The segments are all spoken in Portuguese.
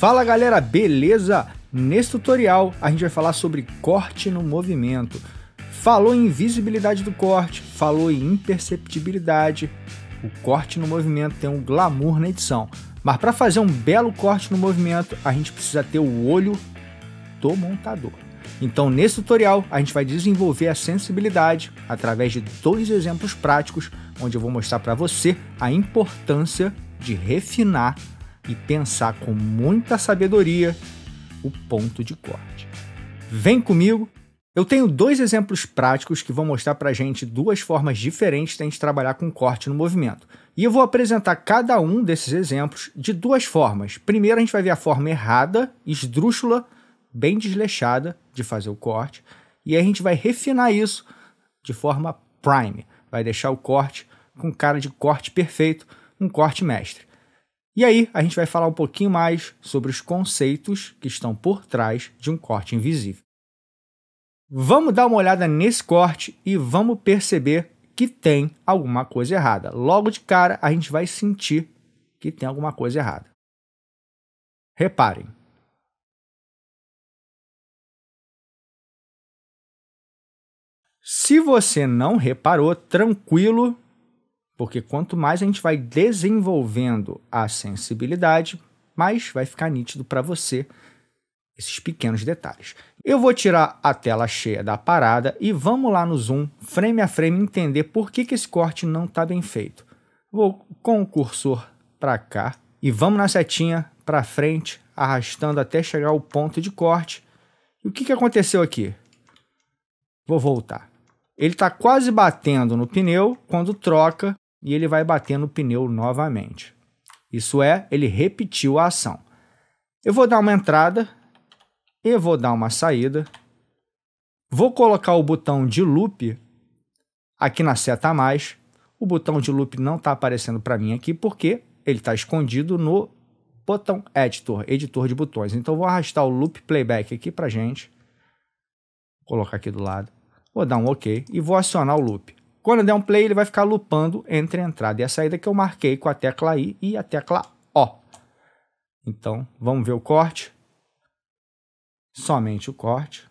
Fala galera, beleza? Nesse tutorial a gente vai falar sobre corte no movimento. Falou em visibilidade do corte, falou em imperceptibilidade. O corte no movimento tem um glamour na edição. Mas para fazer um belo corte no movimento, a gente precisa ter o olho do montador. Então, nesse tutorial, a gente vai desenvolver a sensibilidade através de dois exemplos práticos, onde eu vou mostrar para você a importância de refinar e pensar com muita sabedoria o ponto de corte. Vem comigo! Eu tenho dois exemplos práticos que vão mostrar para gente duas formas diferentes de a gente trabalhar com corte no movimento. E eu vou apresentar cada um desses exemplos de duas formas. Primeiro, a gente vai ver a forma errada, esdrúxula, bem desleixada de fazer o corte, e a gente vai refinar isso de forma prime, vai deixar o corte com cara de corte perfeito, um corte mestre. E aí a gente vai falar um pouquinho mais sobre os conceitos que estão por trás de um corte invisível. Vamos dar uma olhada nesse corte e vamos perceber que tem alguma coisa errada. Logo de cara a gente vai sentir que tem alguma coisa errada. Reparem, Se você não reparou, tranquilo, porque quanto mais a gente vai desenvolvendo a sensibilidade, mais vai ficar nítido para você esses pequenos detalhes. Eu vou tirar a tela cheia da parada e vamos lá no zoom, frame a frame, entender por que, que esse corte não está bem feito. Vou com o cursor para cá e vamos na setinha para frente, arrastando até chegar ao ponto de corte. E o que, que aconteceu aqui? Vou voltar. Ele está quase batendo no pneu, quando troca, e ele vai bater no pneu novamente. Isso é, ele repetiu a ação. Eu vou dar uma entrada, e vou dar uma saída, vou colocar o botão de loop aqui na seta mais. O botão de loop não está aparecendo para mim aqui porque ele está escondido no botão editor, editor de botões. Então vou arrastar o loop playback aqui para gente, vou colocar aqui do lado, vou dar um OK e vou acionar o loop. Quando der um play, ele vai ficar lupando entre a entrada e a saída que eu marquei com a tecla I e a tecla O. Então, vamos ver o corte. Somente o corte.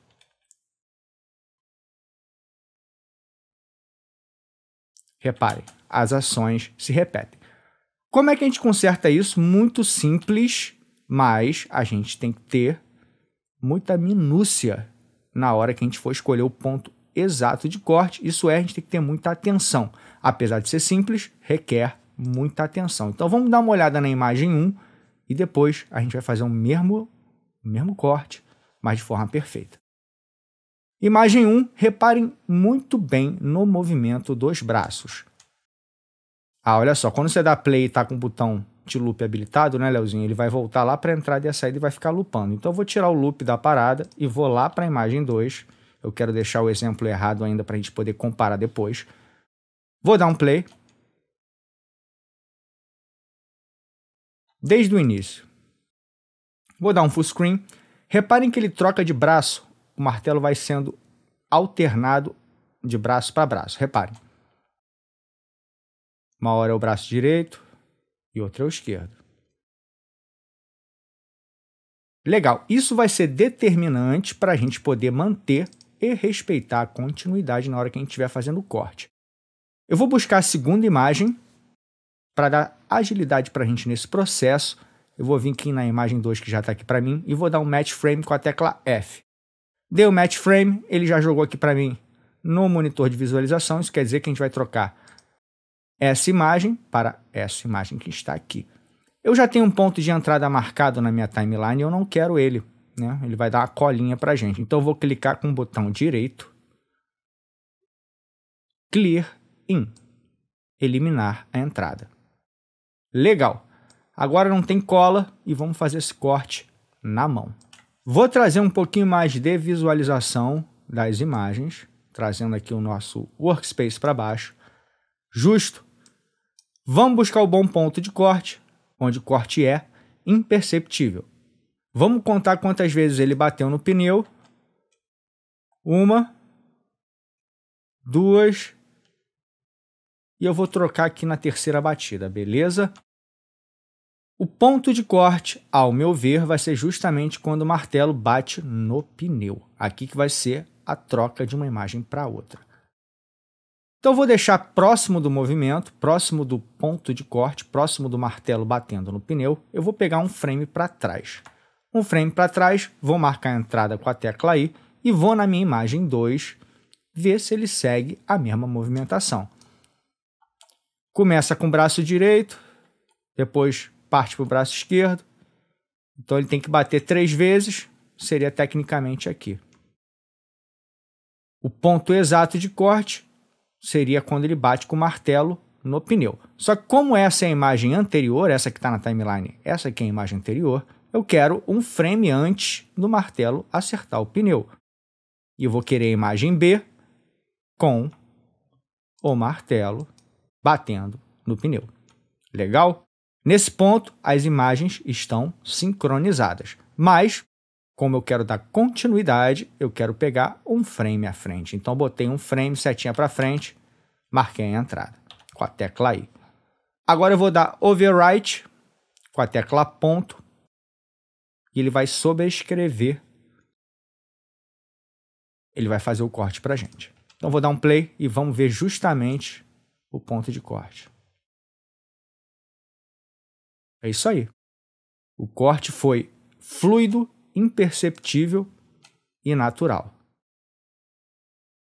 Repare, as ações se repetem. Como é que a gente conserta isso? Muito simples, mas a gente tem que ter muita minúcia na hora que a gente for escolher o ponto exato de corte. Isso é, a gente tem que ter muita atenção. Apesar de ser simples, requer muita atenção. Então vamos dar uma olhada na imagem 1 e depois a gente vai fazer o mesmo, mesmo corte, mas de forma perfeita. Imagem 1, reparem muito bem no movimento dos braços. Ah, olha só, quando você dá play e está com o botão de loop habilitado, né, Leozinho? Ele vai voltar lá para a entrada e a saída e vai ficar loopando. Então eu vou tirar o loop da parada e vou lá para a imagem 2 eu quero deixar o exemplo errado ainda para a gente poder comparar depois. Vou dar um play. Desde o início. Vou dar um full screen. Reparem que ele troca de braço. O martelo vai sendo alternado de braço para braço. Reparem. Uma hora é o braço direito e outra é o esquerdo. Legal, isso vai ser determinante para a gente poder manter e respeitar a continuidade na hora que a gente estiver fazendo o corte. Eu vou buscar a segunda imagem para dar agilidade para a gente nesse processo. Eu vou vir aqui na imagem 2 que já está aqui para mim e vou dar um match frame com a tecla F. Deu match frame, ele já jogou aqui para mim no monitor de visualização. Isso quer dizer que a gente vai trocar essa imagem para essa imagem que está aqui. Eu já tenho um ponto de entrada marcado na minha timeline, eu não quero ele né? Ele vai dar a colinha para gente. Então eu vou clicar com o botão direito. Clear in. Eliminar a entrada. Legal. Agora não tem cola e vamos fazer esse corte na mão. Vou trazer um pouquinho mais de visualização das imagens, trazendo aqui o nosso workspace para baixo. Justo. Vamos buscar o bom ponto de corte, onde o corte é imperceptível. Vamos contar quantas vezes ele bateu no pneu. Uma, duas, e eu vou trocar aqui na terceira batida, beleza? O ponto de corte, ao meu ver, vai ser justamente quando o martelo bate no pneu. Aqui que vai ser a troca de uma imagem para outra. Então vou deixar próximo do movimento, próximo do ponto de corte, próximo do martelo batendo no pneu, eu vou pegar um frame para trás um frame para trás, vou marcar a entrada com a tecla I e vou na minha imagem 2 ver se ele segue a mesma movimentação. Começa com o braço direito, depois parte para o braço esquerdo. Então ele tem que bater três vezes, seria tecnicamente aqui. O ponto exato de corte seria quando ele bate com o martelo no pneu. Só que como essa é a imagem anterior, essa que está na timeline, essa aqui é a imagem anterior, eu quero um frame antes do martelo acertar o pneu. E eu vou querer a imagem B com o martelo batendo no pneu. Legal? Nesse ponto, as imagens estão sincronizadas, mas como eu quero dar continuidade, eu quero pegar um frame à frente. Então, botei um frame, setinha para frente, marquei a entrada com a tecla I. Agora eu vou dar overwrite com a tecla ponto e ele vai sobrescrever. Ele vai fazer o corte para a gente. Então vou dar um play e vamos ver justamente o ponto de corte. É isso aí. O corte foi fluido, imperceptível e natural.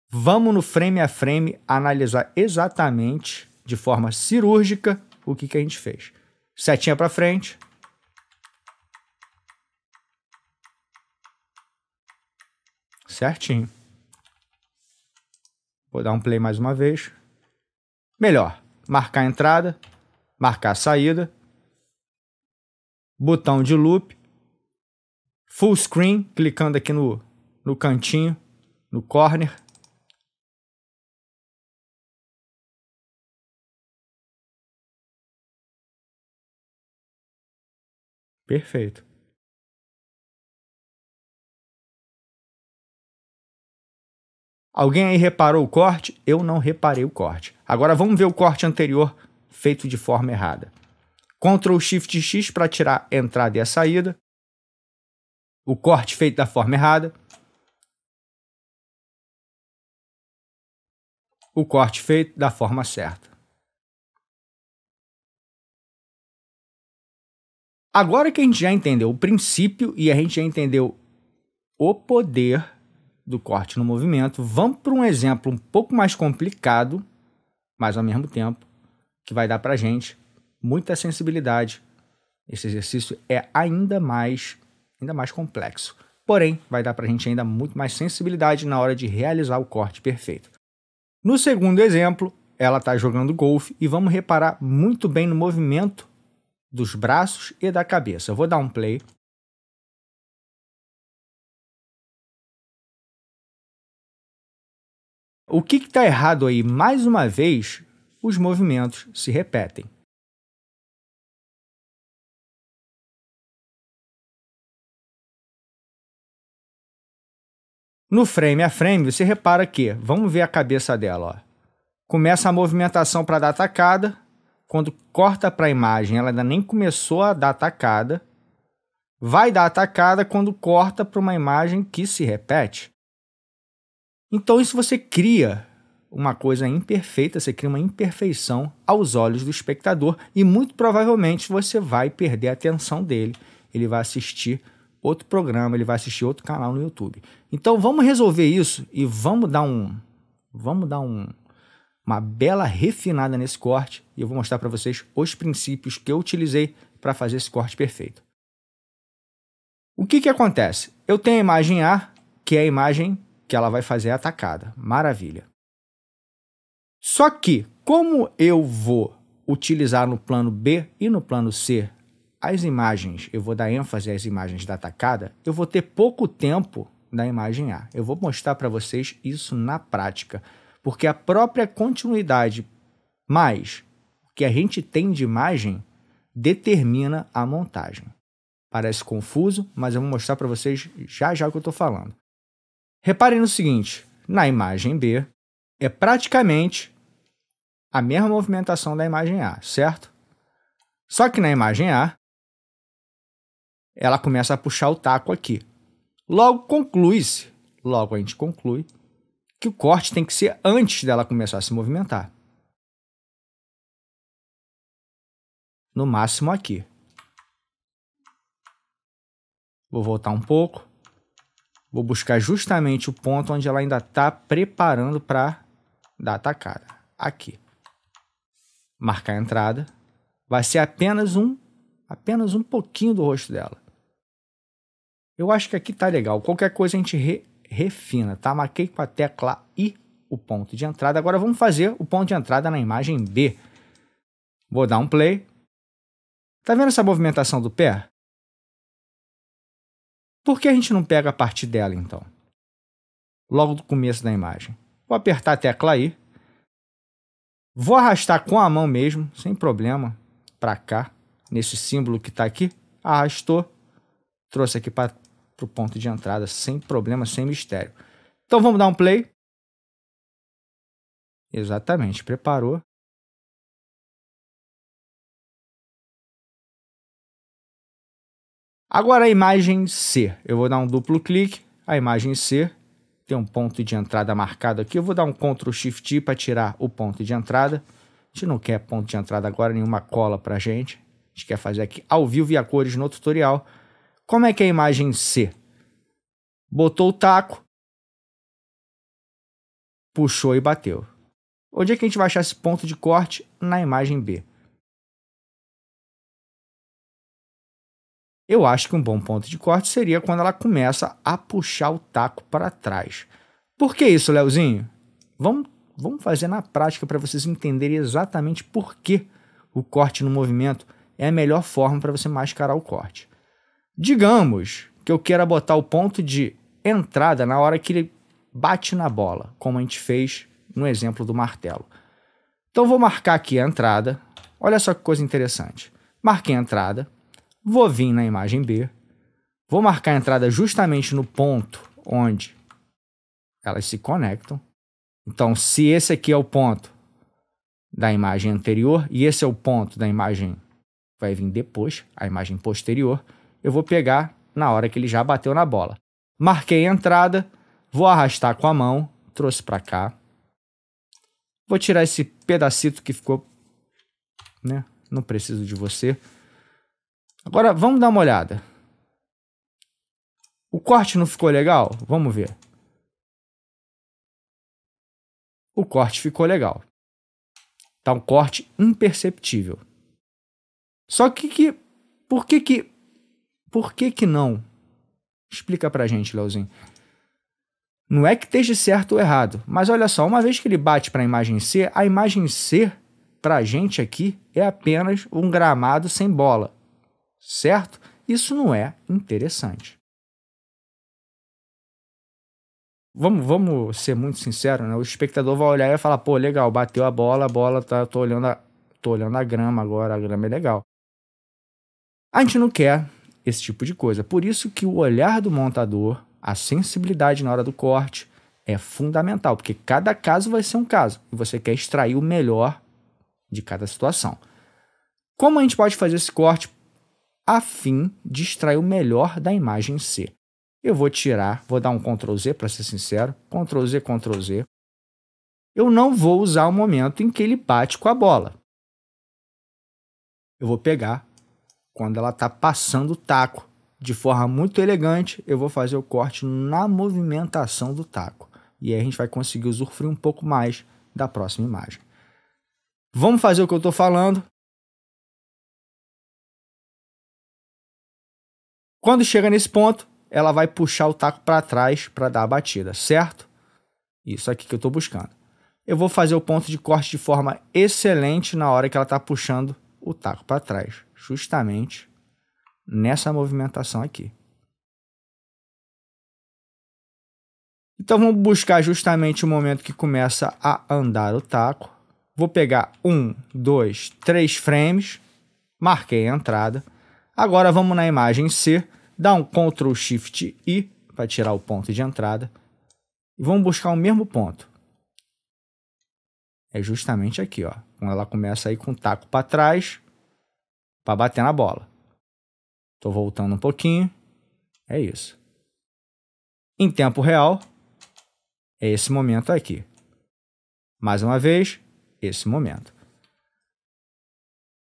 Vamos no frame a frame analisar exatamente, de forma cirúrgica, o que, que a gente fez. Setinha para frente, certinho. Vou dar um play mais uma vez. Melhor, marcar a entrada, marcar a saída, botão de loop, full screen, clicando aqui no, no cantinho, no corner. Perfeito. Alguém aí reparou o corte? Eu não reparei o corte. Agora vamos ver o corte anterior feito de forma errada. Ctrl Shift X para tirar a entrada e a saída. O corte feito da forma errada. O corte feito da forma certa. Agora que a gente já entendeu o princípio e a gente já entendeu o poder do corte no movimento. Vamos para um exemplo um pouco mais complicado, mas ao mesmo tempo que vai dar para gente muita sensibilidade. Esse exercício é ainda mais, ainda mais complexo. Porém, vai dar para gente ainda muito mais sensibilidade na hora de realizar o corte perfeito. No segundo exemplo, ela está jogando golfe e vamos reparar muito bem no movimento dos braços e da cabeça. Eu vou dar um play. O que está errado aí? Mais uma vez, os movimentos se repetem. No frame a frame, você repara que, vamos ver a cabeça dela, ó. começa a movimentação para dar atacada, quando corta para a imagem, ela ainda nem começou a dar atacada, vai dar atacada quando corta para uma imagem que se repete. Então, isso você cria uma coisa imperfeita, você cria uma imperfeição aos olhos do espectador e muito provavelmente você vai perder a atenção dele. Ele vai assistir outro programa, ele vai assistir outro canal no YouTube. Então vamos resolver isso e vamos dar um vamos dar um uma bela refinada nesse corte e eu vou mostrar para vocês os princípios que eu utilizei para fazer esse corte perfeito. O que que acontece? Eu tenho a imagem A, que é a imagem que ela vai fazer a atacada. Maravilha. Só que, como eu vou utilizar no plano B e no plano C as imagens, eu vou dar ênfase às imagens da atacada, eu vou ter pouco tempo da imagem A. Eu vou mostrar para vocês isso na prática, porque a própria continuidade mais o que a gente tem de imagem determina a montagem. Parece confuso, mas eu vou mostrar para vocês já já o que eu estou falando. Reparem no seguinte: na imagem B é praticamente a mesma movimentação da imagem A, certo? Só que na imagem A, ela começa a puxar o taco aqui. Logo conclui-se, logo a gente conclui, que o corte tem que ser antes dela começar a se movimentar. No máximo aqui. Vou voltar um pouco. Vou buscar justamente o ponto onde ela ainda está preparando para dar atacada. Aqui. Marcar a entrada. Vai ser apenas um, apenas um pouquinho do rosto dela. Eu acho que aqui está legal. Qualquer coisa a gente re, refina, tá? Marquei com a tecla I o ponto de entrada. Agora vamos fazer o ponto de entrada na imagem B. Vou dar um play. Está vendo essa movimentação do pé? Por que a gente não pega a parte dela então? Logo do começo da imagem. Vou apertar a tecla aí. Vou arrastar com a mão mesmo, sem problema, para cá, nesse símbolo que está aqui. Arrastou, trouxe aqui para o ponto de entrada, sem problema, sem mistério. Então vamos dar um play. Exatamente, preparou. Agora a imagem C, eu vou dar um duplo clique, a imagem C tem um ponto de entrada marcado aqui, eu vou dar um Ctrl Shift I para tirar o ponto de entrada. A gente não quer ponto de entrada agora, nenhuma cola para a gente. A gente quer fazer aqui ao vivo e a cores no tutorial. Como é que é a imagem C? Botou o taco, puxou e bateu. Onde é que a gente vai achar esse ponto de corte? Na imagem B. Eu acho que um bom ponto de corte seria quando ela começa a puxar o taco para trás. Por que isso, Leozinho? Vamos, vamos fazer na prática para vocês entenderem exatamente por que o corte no movimento é a melhor forma para você mascarar o corte. Digamos que eu queira botar o ponto de entrada na hora que ele bate na bola, como a gente fez no exemplo do martelo. Então vou marcar aqui a entrada. Olha só que coisa interessante. Marquei a entrada. Vou vir na imagem B, vou marcar a entrada justamente no ponto onde elas se conectam. Então, se esse aqui é o ponto da imagem anterior e esse é o ponto da imagem que vai vir depois, a imagem posterior, eu vou pegar na hora que ele já bateu na bola. Marquei a entrada, vou arrastar com a mão, trouxe para cá. Vou tirar esse pedacito que ficou, né? Não preciso de você. Agora vamos dar uma olhada. O corte não ficou legal? Vamos ver. O corte ficou legal. Tá um corte imperceptível. Só que que por que que por que que não? Explica pra gente, Leozinho. Não é que esteja certo ou errado, mas olha só, uma vez que ele bate para a imagem C, a imagem C para a gente aqui é apenas um gramado sem bola certo? Isso não é interessante. Vamos, vamos ser muito sinceros, né? O espectador vai olhar e vai falar, pô, legal, bateu a bola, a bola tá, tô olhando a, tô olhando a grama agora, a grama é legal. A gente não quer esse tipo de coisa. Por isso que o olhar do montador, a sensibilidade na hora do corte é fundamental, porque cada caso vai ser um caso e você quer extrair o melhor de cada situação. Como a gente pode fazer esse corte a fim de extrair o melhor da imagem C. Eu vou tirar, vou dar um Ctrl Z para ser sincero, Ctrl Z, Ctrl Z. Eu não vou usar o momento em que ele bate com a bola. Eu vou pegar quando ela está passando o taco. De forma muito elegante, eu vou fazer o corte na movimentação do taco. E aí a gente vai conseguir usufruir um pouco mais da próxima imagem. Vamos fazer o que eu estou falando Quando chega nesse ponto, ela vai puxar o taco para trás para dar a batida, certo? Isso aqui que eu estou buscando. Eu vou fazer o ponto de corte de forma excelente na hora que ela está puxando o taco para trás, justamente nessa movimentação aqui. Então vamos buscar justamente o momento que começa a andar o taco. Vou pegar um, dois, três frames, marquei a entrada Agora vamos na imagem C, dá um Ctrl Shift I para tirar o ponto de entrada e vamos buscar o mesmo ponto. É justamente aqui, ó. Quando então, ela começa aí com o taco para trás para bater na bola. Estou voltando um pouquinho. É isso. Em tempo real, é esse momento aqui. Mais uma vez, esse momento.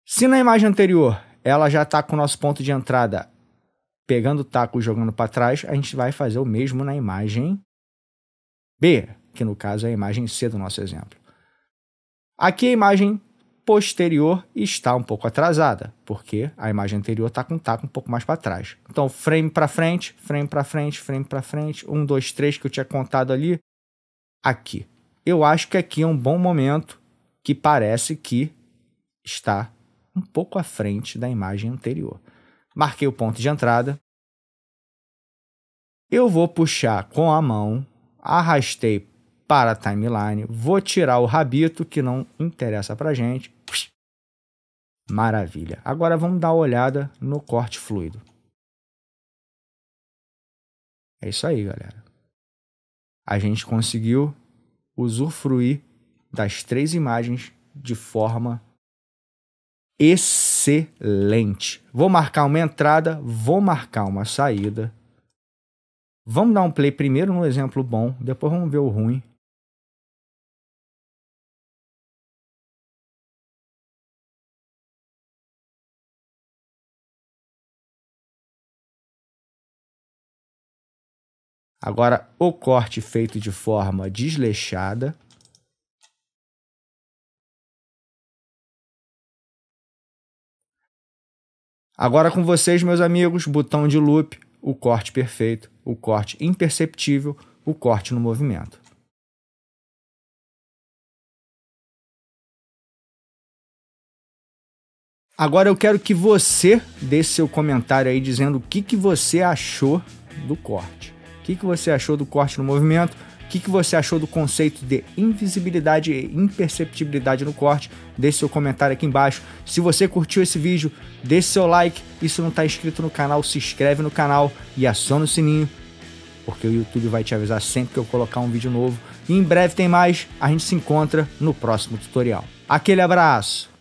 Se na imagem anterior ela já está com o nosso ponto de entrada pegando o taco e jogando para trás, a gente vai fazer o mesmo na imagem B, que no caso é a imagem C do nosso exemplo. Aqui a imagem posterior está um pouco atrasada, porque a imagem anterior está com o taco um pouco mais para trás. Então, frame para frente, frame para frente, frame para frente, um, dois, três que eu tinha contado ali, aqui. Eu acho que aqui é um bom momento que parece que está um pouco à frente da imagem anterior. Marquei o ponto de entrada. Eu vou puxar com a mão, arrastei para a timeline, vou tirar o rabito que não interessa para gente. Maravilha. Agora vamos dar uma olhada no corte fluido. É isso aí, galera. A gente conseguiu usufruir das três imagens de forma excelente. Vou marcar uma entrada, vou marcar uma saída. Vamos dar um play primeiro no exemplo bom, depois vamos ver o ruim. Agora, o corte feito de forma desleixada. Agora com vocês, meus amigos, botão de loop, o corte perfeito, o corte imperceptível, o corte no movimento. Agora eu quero que você dê seu comentário aí dizendo o que, que você achou do corte. O que, que você achou do corte no movimento? O que, que, você achou do conceito de invisibilidade e imperceptibilidade no corte? Deixe seu comentário aqui embaixo. Se você curtiu esse vídeo, deixe seu like. E se não está inscrito no canal, se inscreve no canal e aciona o sininho, porque o YouTube vai te avisar sempre que eu colocar um vídeo novo. E em breve tem mais. A gente se encontra no próximo tutorial. Aquele abraço!